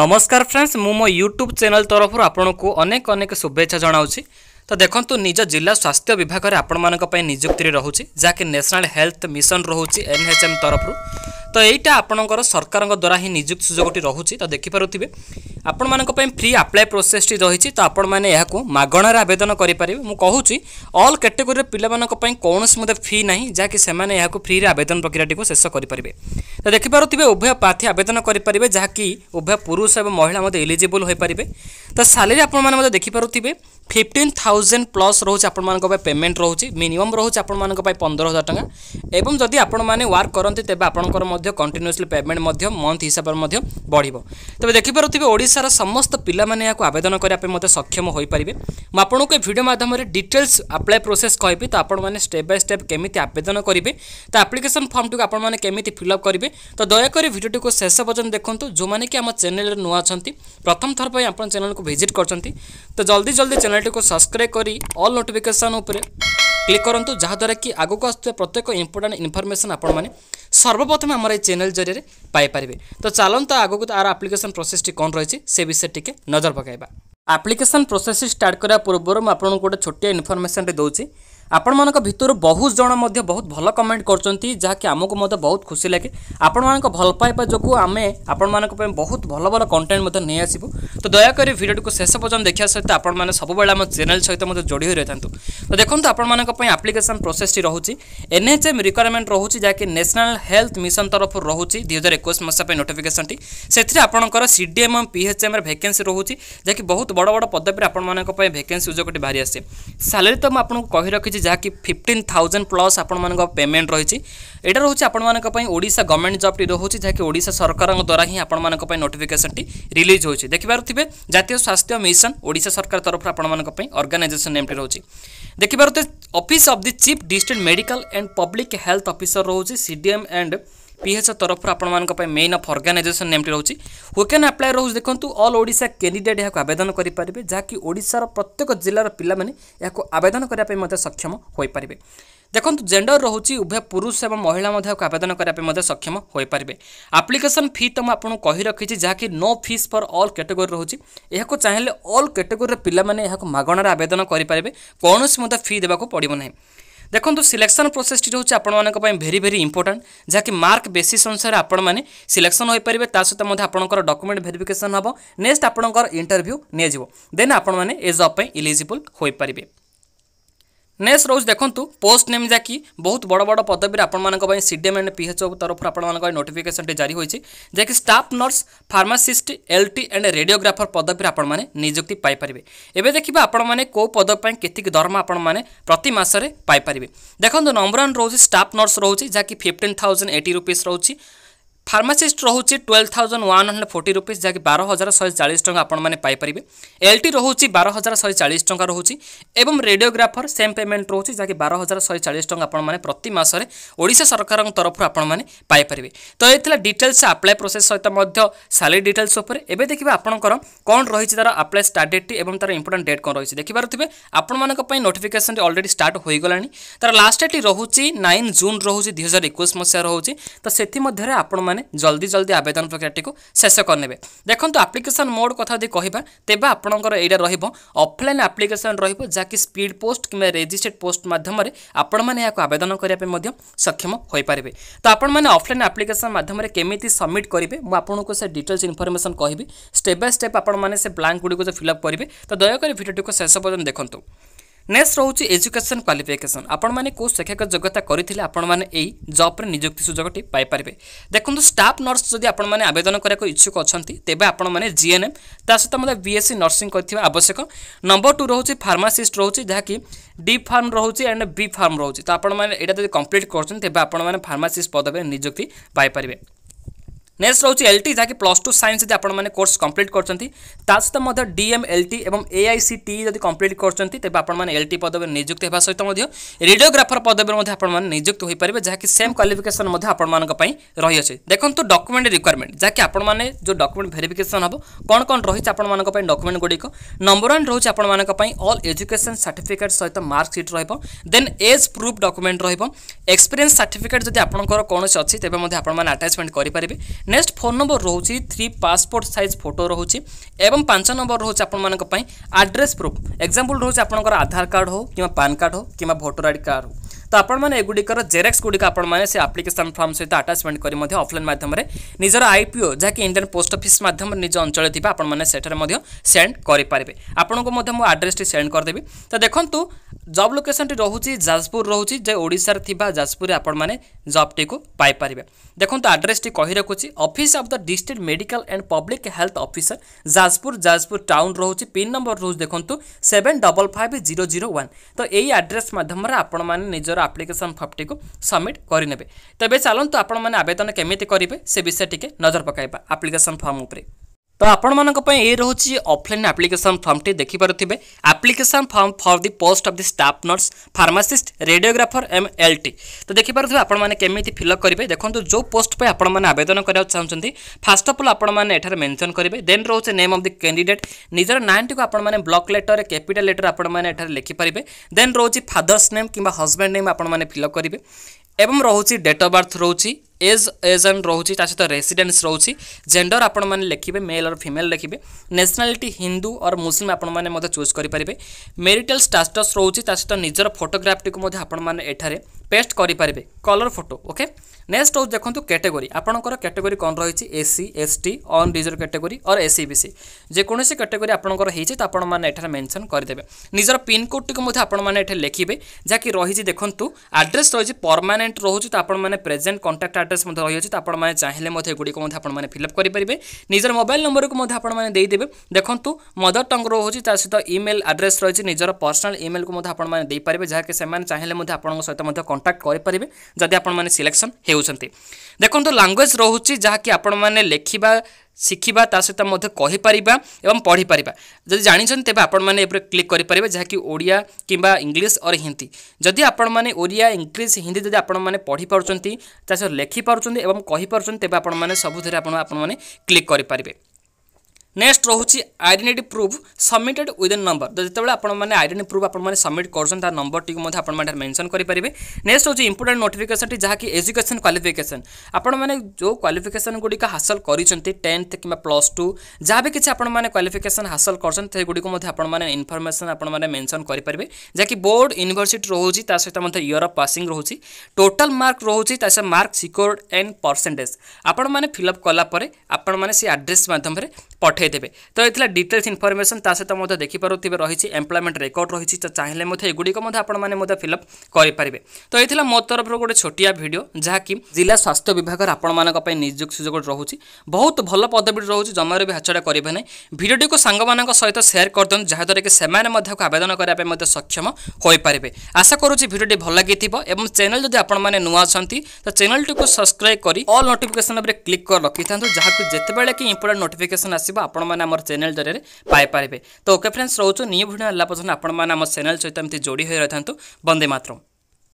নমস্কার ফ্রেন্ডস মু মো YouTube channel ତରଫରୁ ଆପଣଙ୍କୁ ଅନେକ ଅନେକ ଶୁଭେଚ୍ଛା ଜଣାଉଛି ତ ଦେଖନ୍ତୁ ନିଜ ଜିଲ୍ଲା ସ୍ୱାସ୍ଥ୍ୟ ବିଭାଗରେ ଆପଣମାନଙ୍କ ପାଇଁ ନିଯୁକ୍ତିରେ ରହୁଛି ଯାହାକି ନ୍ୟାସନାଲ୍ ହେଲ୍ଥ ମିଶନ୍ ରହୁଛି ଏନ୍ଏଚ୍ଏମ୍ ତରଫରୁ ତ ଏଇଟା ଆପଣଙ୍କର ସରକାରଙ୍କ ଦ୍ୱାରା ହିଁ ନିଯୁକ୍ତି ସୁଯୋଗଟି ରହୁଛି ତ ଦେଖିପାରୁଥିବେ ଆପଣମାନଙ୍କ ପାଇଁ ଫ୍ରି ଆପ୍ଲାଏ ପ୍ରୋସେସ୍ଟି ରହିଛି ତ ଆପଣମାନେ ଏହାକୁ ମାଗଣାରେ ଆବେଦନ କରିପାରିବେ ମୁଁ କହୁଛି ଅଲ୍ କାଟେଗୋରିର ପିଲାମାନଙ୍କ ପାଇଁ କୌଣସି ମଧ୍ୟ ଫି ନାହିଁ ଯାହାକି ସେମାନେ ଏହାକୁ ଫ୍ରିରେ ଆବେଦନ ପ୍ରକ୍ରିୟାଟିକୁ ଶେଷ କରିପାରିବେ ତ ଦେଖିପାରୁଥିବେ ଉଭୟ ପ୍ରାର୍ଥୀ ଆବେଦନ କରିପାରିବେ ଯାହାକି ଉଭୟ ପୁରୁଷ ଏବଂ ମହିଳା ମଧ୍ୟ ଏଲିଜିବୁଲ୍ ହୋଇପାରିବେ ତ ସାଲେରୀ ଆପଣମାନେ ମଧ୍ୟ ଦେଖିପାରୁଥିବେ ଫିଫ୍ଟିନ୍ ଥାଉଜେଣ୍ଡ ପ୍ଲସ୍ ରହୁଛି ଆପଣମାନଙ୍କ ପାଇଁ ପେମେଣ୍ଟ ରହୁଛି ମିନିମମ୍ ରହୁଛି ଆପଣମାନଙ୍କ ପାଇଁ ପନ୍ଦର ହଜାର ଟଙ୍କା ଏବଂ ଯଦି ଆପଣମାନେ ୱାର୍କ କରନ୍ତି ତେବେ ଆପଣଙ୍କର ମଧ୍ୟ କଣ୍ଟିନ୍ୟୁଅସ୍ଲି ପେମେଣ୍ଟ ମଧ୍ୟ ମନ୍ଥ ହିସାବରେ ମଧ୍ୟ ବଢ଼ିବ ତେବେ ଦେଖିପାରୁଥିବେ ଓଡ଼ିଶା ଓଡ଼ିଶାର ସମସ୍ତ ପିଲାମାନେ ଏହାକୁ ଆବେଦନ କରିବା ପାଇଁ ମଧ୍ୟ ସକ୍ଷମ ହୋଇପାରିବେ ମୁଁ ଆପଣଙ୍କୁ ଏ ଭିଡ଼ିଓ ମାଧ୍ୟମରେ ଡିଟେଲ୍ସ ଆପ୍ଲାଏ ପ୍ରୋସେସ୍ କହିବି ତ ଆପଣମାନେ ଷ୍ଟେପ୍ ବାଇ ଷ୍ଟେପ୍ କେମିତି ଆବେଦନ କରିବେ ତ ଆପ୍ଲିକେସନ୍ ଫର୍ମଟିକୁ ଆପଣମାନେ କେମିତି ଫିଲ୍ଅପ୍ କରିବେ ତ ଦୟାକରି ଭିଡ଼ିଓଟିକୁ ଶେଷ ପର୍ଯ୍ୟନ୍ତ ଦେଖନ୍ତୁ ଯେଉଁମାନେ କି ଆମ ଚ୍ୟାନେଲରେ ନୂଆ ଅଛନ୍ତି ପ୍ରଥମ ଥର ପାଇଁ ଆପଣ ଚ୍ୟାନେଲକୁ ଭିଜିଟ୍ କରିଛନ୍ତି ତ ଜଲ୍ଦି ଜଲ୍ଦି ଚ୍ୟାନେଲଟିକୁ ସବସ୍କ୍ରାଇବ୍ କରି ଅଲ୍ ନୋଟିଫିକେସନ୍ ଉପରେ କ୍ଲିକ୍ କରନ୍ତୁ ଯାହାଦ୍ୱାରା କି ଆଗକୁ ଆସୁଥିବା ପ୍ରତ୍ୟେକ ଇମ୍ପୋର୍ଟାଣ୍ଟ ଇନଫର୍ମେସନ୍ ଆପଣମାନେ ସର୍ବପ୍ରଥମେ ଆମର ଏ ଚ୍ୟାନେଲ୍ ଜରିଆରେ ପାଇପାରିବେ ତ ଚାଲନ୍ତୁ ଆଗକୁ ତା'ର ଆପ୍ଲିକେସନ୍ ପ୍ରୋସେସ୍ଟି କ'ଣ ରହିଛି ସେ ବିଷୟରେ ଟିକେ ନଜର ପକାଇବା ଆପ୍ଲିକେସନ୍ ପ୍ରୋସେସ୍ ଷ୍ଟାର୍ଟ କରିବା ପୂର୍ବରୁ ମୁଁ ଆପଣଙ୍କୁ ଗୋଟେ ଛୋଟିଆ ଇନଫର୍ମେସନ୍ଟେ ଦେଉଛି ଆପଣମାନଙ୍କ ଭିତରୁ ବହୁତ ଜଣ ମଧ୍ୟ ବହୁତ ଭଲ କମେଣ୍ଟ କରୁଛନ୍ତି ଯାହାକି ଆମକୁ ମଧ୍ୟ ବହୁତ ଖୁସି ଲାଗେ ଆପଣମାନଙ୍କ ଭଲ ପାଇବା ଯୋଗୁଁ ଆମେ ଆପଣମାନଙ୍କ ପାଇଁ ବହୁତ ଭଲ ଭଲ କଣ୍ଟେଣ୍ଟ ମଧ୍ୟ ନେଇ ଆସିବୁ ତ ଦୟାକରି ଭିଡ଼ିଓଟିକୁ ଶେଷ ପର୍ଯ୍ୟନ୍ତ ଦେଖିବା ସହିତ ଆପଣମାନେ ସବୁବେଳେ ଆମ ଚ୍ୟାନେଲ ସହିତ ମଧ୍ୟ ଯୋଡ଼ି ହୋଇ ରହିଥାନ୍ତୁ ତ ଦେଖନ୍ତୁ ଆପଣମାନଙ୍କ ପାଇଁ ଆପ୍ଲିକେସନ୍ ପ୍ରୋସେସଟି ରହୁଛି ଏନ୍ଏଚ୍ଏମ୍ ରିକ୍ୱାରମେଣ୍ଟ ରହୁଛି ଯାହାକି ନ୍ୟାସନାଲ୍ ହେଲ୍ଥ ମିଶନ ତରଫରୁ ରହୁଛି ଦୁଇ ହଜାର ଏକୋଇଶ ମସିହା ପାଇଁ ନୋଟିଫିକେସନ୍ଟି ସେଥିରେ ଆପଣଙ୍କର ସିଡିଏମ୍ ଏବଂ ପିଏଚ୍ଏମ୍ର ଭେକେନ୍ସି ରହୁଛି ଯାହାକି ବହୁତ ବଡ଼ ବଡ଼ ପଦବୀରେ ଆପଣମାନଙ୍କ ପାଇଁ ଭେକେନ୍ସି ସୁଯୋଗଟି ବାହାରି ଆସେ ସାଲାରୀ ତ ମୁଁ ଆପଣଙ୍କୁ କହି ରଖିଛି ଯାହାକି ଫିଫ୍ଟିନ୍ थाउजेंड प्लस ଆପଣମାନଙ୍କ ପେମେଣ୍ଟ ରହିଛି ଏଇଟା ରହୁଛି ଆପଣମାନଙ୍କ ପାଇଁ ଓଡ଼ିଶା ଗଭର୍ଣ୍ଣମେଣ୍ଟ ଜବ୍ଟି ରହୁଛି ଯାହାକି ଓଡ଼ିଶା ସରକାରଙ୍କ ଦ୍ୱାରା ହିଁ ଆପଣମାନଙ୍କ ପାଇଁ ନୋଟିଫିକେସନଟି ରିଲିଜ୍ ହେଉଛି ଦେଖିପାରୁଥିବେ ଜାତୀୟ ସ୍ୱାସ୍ଥ୍ୟ ମିଶନ ଓଡ଼ିଶା ସରକାର ତରଫରୁ ଆପଣମାନଙ୍କ ପାଇଁ ଅର୍ଗାନାଇଜେସନ ନେମ୍ଟି ରହୁଛି ଦେଖିପାରୁଥିବେ office of the chief district medical and public health officer ରହୁଛି ସିଡିଏମ୍ ଆଣ୍ଡ পিএইচসি তরফৰ आपण মানক পই মেইন অফ অর্গনাজেশন নেম ติ ৰহুচি ও কেন এপ্লাই ৰহুছ দেখন্তু অল ওডিশা কেণ্ডিডেট ইয়াকে আবেদন কৰি পাৰিবে যা কি ওডিশাৰ প্ৰত্যেক জিলাৰ পिलाমানে ইয়াকে আবেদন কৰা পই মতে সক্ষম হৈ পৰিবে দেখন্তু জেন্ডাৰ ৰহুচি উভয়ে পুৰুষ আৰু মহিলাৰ মধ্যক আবেদন কৰা পই মতে সক্ষম হৈ পৰিবে এপ্লিকেচন ফি তম आपण কহি ৰখিছি যা কি no fees for all category ৰহুচি ইয়াকে চাহলে অল কেটাগৰিৰ পिलाমানে ইয়াকে মাগণৰ আবেদন কৰি পাৰিবে কোনছ মতে ফি দেবাক পঢ়িব নহয় ଦେଖନ୍ତୁ ସିଲେକ୍ସନ୍ ପ୍ରୋସେସ୍ଟି ହେଉଛି ଆପଣମାନଙ୍କ ପାଇଁ ଭେରି ଭେରି ଇମ୍ପୋର୍ଟାଣ୍ଟ ଯାହାକି ମାର୍କ ବେସିସ୍ ଅନୁସାରେ ଆପଣମାନେ ସିଲେକ୍ସନ୍ ହୋଇପାରିବେ ତା ସହିତ ମଧ୍ୟ ଆପଣଙ୍କର ଡକୁମେଣ୍ଟ ଭେରିଫିକେସନ୍ ହେବ ନେକ୍ସଟ ଆପଣଙ୍କର ଇଣ୍ଟରଭ୍ୟୁ ନିଆଯିବ ଦେନ୍ ଆପଣମାନେ ଏ ଜବ୍ ପାଇଁ ଇଲିଜିବୁଲ୍ ହୋଇପାରିବେ ନେକ୍ସଟ ରହୁଛି ଦେଖନ୍ତୁ ପୋଷ୍ଟ ନେମ୍ ଯାକି ବହୁତ ବଡ଼ ବଡ଼ ପଦବୀରେ ଆପଣମାନଙ୍କ ପାଇଁ ସିଡିଏମ୍ ଆଣ୍ଡ ପିଏଚ୍ଓ ତରଫରୁ ଆପଣମାନଙ୍କ ପାଇଁ ନୋଟିଫିକେସନଟି ଜାରି ହୋଇଛି ଯାହାକି staff nurse pharmacist LT and radiographer ପଦବୀରେ ଆପଣମାନେ ନିଯୁକ୍ତି ପାଇପାରିବେ ଏବେ ଦେଖିବା ଆପଣମାନେ କେଉଁ ପଦବୀ ପାଇଁ କେତିକି ଦରମା ଆପଣମାନେ ପ୍ରତି ମାସରେ ପାଇପାରିବେ ଦେଖନ୍ତୁ ନମ୍ବର ୱାନ୍ ରହୁଛି ଷ୍ଟାଫ୍ ନର୍ସ ରହୁଛି ଯାହାକି ଫିଫ୍ଟିନ୍ ଥାଉଜେଣ୍ଡ ଏଇଟି ରୁପିଜ୍ ରହୁଛି ফার্মাসিস্ট রয়েছে twelve thousand one hundred forty rupees যাকে বার হাজার শহে চাশ টাকা আপনার পাইপারে এলটি রয়েছে বার হাজার শহে চাশ টাকা রয়েছে এবং রেডিওগ্রাফর সেম পেমেন্ট রয়েছে যাকে বার হাজার শহে চাশ টাকা আপনার প্রতি মাসে ওড়শা সরকার তরফ আপনার পাইপারে তো এই ডিটেলস আপ্লাই প্রোসেস সহ সালারি ডিটেলস উপরে এবে দেখবে আপনার কম রয়েছে তার আপ্লাই স্টার্ট ডেটটি এবং তার ইম্পর্টাট ডেট কম রয়েছে দেখিপারে আপনার নোটিফিকেসনটি অলরেডি স্টার্ট হয়ে গলা তার লাস্ট ডেটটি রয়েছে নাইন জুন রয়েছে দুই হাজার একুশ মশায় রয়েছে তো সেমধ্যে আপনার ଆପଣମାନେ ଜଲ୍ଦି ଜଲ୍ଦି ଆବେଦନ ପ୍ରକ୍ରିୟାଟିକୁ ଶେଷ କରିନେବେ ଦେଖନ୍ତୁ ଆପ୍ଲିକେସନ୍ ମୋଡ଼୍ କଥା ଯଦି କହିବା ତେବେ ଆପଣଙ୍କର ଏଇଟା ରହିବ ଅଫ୍ଲାଇନ୍ ଆପ୍ଲିକେସନ୍ ରହିବ ଯାହାକି ସ୍ପିଡ୍ ପୋଷ୍ଟ କିମ୍ବା ରେଜିଷ୍ଟେଡ୍ ପୋଷ୍ଟ ମାଧ୍ୟମରେ ଆପଣମାନେ ଏହାକୁ ଆବେଦନ କରିବା ପାଇଁ ମଧ୍ୟ ସକ୍ଷମ ହୋଇପାରିବେ ତ ଆପଣମାନେ ଅଫ୍ଲାଇନ୍ ଆପ୍ଲିକେସନ୍ ମାଧ୍ୟମରେ କେମିତି ସବମିଟ୍ କରିବେ ମୁଁ ଆପଣଙ୍କୁ ସେ ଡିଟେଲ୍ସ ଇନଫର୍ମେସନ୍ କହିବି ଷ୍ଟେପ୍ ବାଇ ଷ୍ଟେପ୍ ଆପଣମାନେ ସେ ବ୍ଲାଙ୍କ ଗୁଡ଼ିକୁ ଫିଲ୍ଅପ୍ କରିବେ ତ ଦୟାକରି ଭିଡ଼ିଓଟିକୁ ଶେଷ ପର୍ଯ୍ୟନ୍ତ ଦେଖନ୍ତୁ ନେକ୍ସଟ ରହୁଛି ଏଜୁକେସନ୍ କ୍ୱାଲିଫିକେସନ୍ ଆପଣମାନେ କେଉଁ ଶିକ୍ଷକ ଯୋଗ୍ୟତା କରିଥିଲେ ଆପଣମାନେ ଏଇ ଜବ୍ରେ ନିଯୁକ୍ତି ସୁଯୋଗଟି ପାଇପାରିବେ ଦେଖନ୍ତୁ ଷ୍ଟାଫ୍ ନର୍ସ ଯଦି ଆପଣମାନେ ଆବେଦନ କରିବାକୁ ଇଚ୍ଛୁକ ଅଛନ୍ତି ତେବେ ଆପଣମାନେ ଜିଏନ୍ଏମ୍ ତା ସହିତ ମଧ୍ୟ ବିଏସ୍ସି ନର୍ସିଂ କରିଥିବା ଆବଶ୍ୟକ ନମ୍ବର ଟୁ ରହୁଛି ଫାର୍ମାସିଷ୍ଟ ରହୁଛି ଯାହାକି ଡି ଫାର୍ମ ରହୁଛି ଆଣ୍ଡ ବି ଫାର୍ମ ରହୁଛି ତ ଆପଣମାନେ ଏଇଟା ଯଦି କମ୍ପ୍ଲିଟ୍ କରୁଛନ୍ତି ତେବେ ଆପଣମାନେ ଫାର୍ମାସିଷ୍ଟ ପଦବୀରେ ନିଯୁକ୍ତି ପାଇପାରିବେ নেক্সট রয়েছে এলটি যা কি প্লস টু সাইন্স যদি আপনার কোর্স কমপ্লিট করছেন তা সহ মধ্যে ডিএম এলটি এবং এআইসিটি যদি কমপ্লিট করছেন তেমনি আপনার এলটি পদবী নিযুক্ত হওয়া সহ রেডিওগ্রাফর পদবীর মধ্যে আপনার নিযুক্ত হয়ে পারে যা কি সেম ক্বালিফিকেসন মধ্যে আপনার রয়েছে দেখুন ডকুমেন্ট রিকোয়ারমেন্ট যা কি আপনার যে ডকুমেন্ট ভেরিফিকেসন হব কোণ কোণ রয়েছে আপনার ডকুমেন্ট গুড়িক নম্বর ওয়ান রয়েছে আপনার অল এজুকেশন সার্টিফিকেট সহ মার্কসিট রহব দেন এজ প্রুফ ডকুমেন্ট রহব এক্সপিরিয়েন্স সার্টিফিকেট যদি আপনার কোণী অনেক তেমনি আপনার আটাচমেন্ট করে নেক্সট ଫୋନ୍ ନମ୍ବର ରହୁଛି ଥ୍ରୀ ପାସପୋର୍ଟ ସାଇଜ୍ ଫଟୋ ରହୁଛି ଏବଂ ପାଞ୍ଚ ନମ୍ବର ରହୁଛି ଆପଣମାନଙ୍କ ପାଇଁ ଆଡ୍ରେସ୍ ପ୍ରୁଫ୍ ଏକ୍ଜାମ୍ପଲ୍ ରହୁଛି ଆପଣଙ୍କର ଆଧାର କାର୍ଡ଼ ହେଉ କିମ୍ବା ପାନ୍ କାର୍ଡ଼ ହେଉ କିମ୍ବା ଭୋଟର ଆଇ ଡି କାର୍ଡ଼ ହେଉ ତ ଆପଣମାନେ ଏଗୁଡ଼ିକର ଜେରେକ୍ସ ଗୁଡ଼ିକ ଆପଣମାନେ ସେ ଆପ୍ଲିକେସନ୍ ଫର୍ମ ସହିତ ଆଟାଚମେଣ୍ଟ କରି ମଧ୍ୟ ଅଫଲାଇନ୍ ମାଧ୍ୟମରେ ନିଜର ଆଇପିଓ ଯାହାକି ଇଣ୍ଡିଆନ୍ ପୋଷ୍ଟ ଅଫିସ୍ ମାଧ୍ୟମରେ ନିଜ ଅଞ୍ଚଳରେ ଥିବା ଆପଣମାନେ ସେଠାରେ ମଧ୍ୟ ସେଣ୍ଡ କରିପାରିବେ ଆପଣଙ୍କୁ ମଧ୍ୟ ମୁଁ ଆଡ୍ରେସ୍ଟି ସେଣ୍ଡ କରିଦେବି ତ ଦେଖନ୍ତୁ ଜବ୍ ଲୋକେସନ୍ଟି ରହୁଛି ଯାଜପୁର ରହୁଛି ଯେ ଓଡ଼ିଶାରେ ଥିବା ଯାଜପୁରରେ ଆପଣମାନେ ଜବ୍ଟିକୁ ପାଇପାରିବେ ଦେଖନ୍ତୁ ଆଡ୍ରେସ୍ଟି କହି ରଖୁଛି office of the district medical and public health officer Jajpur Jajpur town ରହୁଛି ପିନ୍ ନମ୍ବର ରହୁଛି ଦେଖନ୍ତୁ seven double five zero zero one ତ ଏଇ ଆଡ୍ରେସ୍ ମାଧ୍ୟମରେ ଆପଣମାନେ ନିଜର ଆପ୍ଲିକେସନ୍ ଫର୍ମଟିକୁ ସବମିଟ୍ କରିନେବେ ତେବେ ଚାଲନ୍ତୁ ଆପଣମାନେ ଆବେଦନ କେମିତି କରିବେ ସେ ବିଷୟ ଟିକେ ନଜର ପକାଇବା ଆପ୍ଲିକେସନ୍ ଫର୍ମ ଉପରେ ଆପଣମାନଙ୍କ ପାଇଁ ଏ ରହୁଛି ଅଫ୍ଲାଇନ୍ ଆପ୍ଲିକେସନ୍ ଫର୍ମଟି ଦେଖିପାରୁଥିବେ application form for the post of the staff nurse pharmacist radiographer M L T ତ ଦେଖିପାରୁଥିବେ ଆପଣମାନେ କେମିତି ଫିଲ୍ଅପ୍ କରିବେ ଦେଖନ୍ତୁ ଯେଉଁ ପୋଷ୍ଟ ପାଇଁ ଆପଣମାନେ ଆବେଦନ କରିବାକୁ ଚାହୁଁଛନ୍ତି ଫାର୍ଷ୍ଟ ଅଫ୍ ଅଲ୍ ଆପଣମାନେ ଏଠାରେ ମେନ୍ସନ୍ କରିବେ ଦେନ୍ ରହୁଛି ନେମ୍ ଅଫ୍ ଦି କ୍ୟାଣ୍ଡିଡେଟ୍ ନିଜର ନାଁଟିକୁ ଆପଣମାନେ ବ୍ଲକ୍ ଲେଟର୍ରେ କ୍ୟାପିଟାଲ୍ ଲେଟର୍ ଆପଣମାନେ ଏଠାରେ ଲେଖିପାରିବେ ଦେନ୍ ରହୁଛି ଫାଦର୍ସ ନେମ୍ କିମ୍ବା ହଜବେଣ୍ଡ ନେମ୍ ଆପଣମାନେ ଫିଲ୍ଅପ୍ କରିବେ ଏବଂ ରହୁଛି ଡେଟ୍ ଅଫ୍ ବାର୍ଥ ରହୁଛି এজ এজ এন্ড রয়েছে তা সহ রেসিডেন্স রয়েছে জেন্ডর আপনার লিখবে মেল অর ফিমেল লিখবে ন্যাশনালিটি হিন্দু অর মুসলিম আপনার চুজ করে পারে মেরিটাল স্টাটস রয়েছে তা সহ নিজের ফটোগ্রাফটি আপনার এখানে পেস্ট করে পারে কলর ফটো ওকে নেক্সট হচ্ছে দেখুন ক্যাটেগোরি আপনার ক্যাটেগোরি কম রয়েছে SC ST unreserved category or SEBC যেকোন ক্যাটেগোরি আপনার হয়েছে তো আপনার এখানে মেনশন করেদেবে নিজের পিনকোডটি আপনার এখানে লিখবে যা কি রয়েছে দেখুন আড্রেস রয়েছে পরমানেন্ট রয়েছে তো আপনার প্রেজেন্ট কন্টাক্ট আড্রেস রয়েছে তো আপনার চাইলে এগুড়ি আপনার ফিল আপ করে পেয়ে নিজের মোবাইল নম্বরক আপনার দিয়ে দেখুন মদর টঙ্গর হচ্ছে তা সহ ইমেল আড্রেস রয়েছে নিজের পর্সনাল ইমেল আপনার যাকে সে চাইলে আপনার সহ কন্টাক্ট করে পেয়ে যদি আপনার সিলেকশন হচ্ছেন দেখুন ল্যাঙ্গুয়েজ রয়েছে যা কি আপনার লেখা ଶିଖିବା ତା ସହିତ ମଧ୍ୟ କହିପାରିବା ଏବଂ ପଢ଼ିପାରିବା ଯଦି ଜାଣିଛନ୍ତି ତେବେ ଆପଣମାନେ ଏପରେ କ୍ଲିକ୍ କରିପାରିବେ ଯାହାକି ଓଡ଼ିଆ କିମ୍ବା ଇଂଲିଶ ଅର୍ ହିନ୍ଦୀ ଯଦି ଆପଣମାନେ ଓଡ଼ିଆ ଇଂଲିଶ ହିନ୍ଦୀ ଯଦି ଆପଣମାନେ ପଢ଼ିପାରୁଛନ୍ତି ତା ସହିତ ଲେଖିପାରୁଛନ୍ତି ଏବଂ କହିପାରୁଛନ୍ତି ତେବେ ଆପଣମାନେ ସବୁଥିରେ ଆପଣ ଆପଣମାନେ କ୍ଲିକ୍ କରିପାରିବେ নেক্সট রয়েছে identity proof submitted within number তো যেতবে আপনার আইডেন্টি প্রুফ আপনার সবমিট করছেন তার নম্বরটি আপনার মেনশন করে পারে নেক্সট হচ্ছে ইম্পর্টাট নোটিফিকেসনটি যা কি এজুকেশন ক্বালিফিকেসন আপনার যে ক্বালিফিকেসন গুড়ি হাসল করছেন টেন্থ কিংবা প্লস টু যা বি কিছু আপনার ক্বালিফিকেসন হাসল করছেন সেগুড়ি আপনার ইনফরমেসন আপনার মেনশন করে পারে যা কি বোর্ড ইউনিভার্সিটি রয়েছে তা সহ ইয়র অফ পাসিং রয়েছে টোটাল মার্ক রয়েছে তা সহ মার্ক সিকোর্ড এন্ড পরসেন্টেজ আপনার ফিল আপ কলাপরে আপনার সে আড্রেস মাধ্যমে পঠাই দেখাইদেবে ତ ଏ ଡିଟେଲ୍ସ ଇନଫର୍ମେସନ୍ ତା ସହିତ ମଧ୍ୟ ଦେଖିପାରୁଥିବେ ରହିଛି ଏମ୍ପ୍ଲୟମେଣ୍ଟ ରେକର୍ଡ଼ ରହିଛି ତ ଚାହିଁଲେ ମଧ୍ୟ ଏଗୁଡ଼ିକ ମଧ୍ୟ ଆପଣମାନେ ମଧ୍ୟ ଫିଲ୍ଅପ୍ କରିପାରିବେ ତ ଏ ମୋ ତରଫରୁ ଗୋଟେ ଛୋଟିଆ ଭିଡ଼ିଓ ଯାହାକି ଜିଲ୍ଲା ସ୍ୱାସ୍ଥ୍ୟ ବିଭାଗର ଆପଣମାନଙ୍କ ପାଇଁ ନିଯୁକ୍ତି ସୁଯୋଗ ରହୁଛି ବହୁତ ଭଲ ପଦବୀଟି ରହୁଛି ଜମାରୁ ବି ହାତଛଡ଼ା କରିବେ ନାହିଁ ଭିଡ଼ିଓଟିକୁ ସାଙ୍ଗମାନଙ୍କ ସହିତ ସେୟାର କରିଦିଅନ୍ତୁ ଯାହାଦ୍ୱାରା କି ସେମାନେ ମଧ୍ୟ ଆବେଦନ କରିବା ପାଇଁ ମଧ୍ୟ ସକ୍ଷମ ହୋଇପାରିବେ ଆଶା କରୁଛି ଭିଡ଼ିଓଟି ଭଲ ଲାଗିଥିବ ଏବଂ ଚ୍ୟାନେଲ୍ ଯଦି ଆପଣମାନେ ନୂଆ ଅଛନ୍ତି ତ ଚ୍ୟାନେଲ୍ଟିକୁ ସବସ୍କ୍ରାଇବ୍ କରି ଅଲ୍ ନୋଟିଫିକେସନ୍ ଉପରେ କ୍ଲିକ୍ କରି ରଖିଥାନ୍ତୁ ଯାହାକୁ ଯେତେବେଳେ କି ଇମ୍ପୋର୍ଟାଣ୍ଟ ନୋଟିଫିକେସନ୍ ଆସିବ ଆପଣମାନେ ଆମର ଚ୍ୟାନେଲ୍ ଜରିଆରେ ପାଇପାରିବେ ତ ଓକେ ଫ୍ରେଣ୍ଡସ୍ ରହୁଛୁ ନିଉ ଭିଡ଼ିଓ ହେଲା ପର୍ଯ୍ୟନ୍ତ ଆପଣମାନେ ଆମ ଚ୍ୟାନେଲ୍ ସହିତ ଏମିତି ଯୋଡ଼ି ହୋଇ ରହିଥାନ୍ତୁ ବନ୍ଦେ ମାତ୍ରମ୍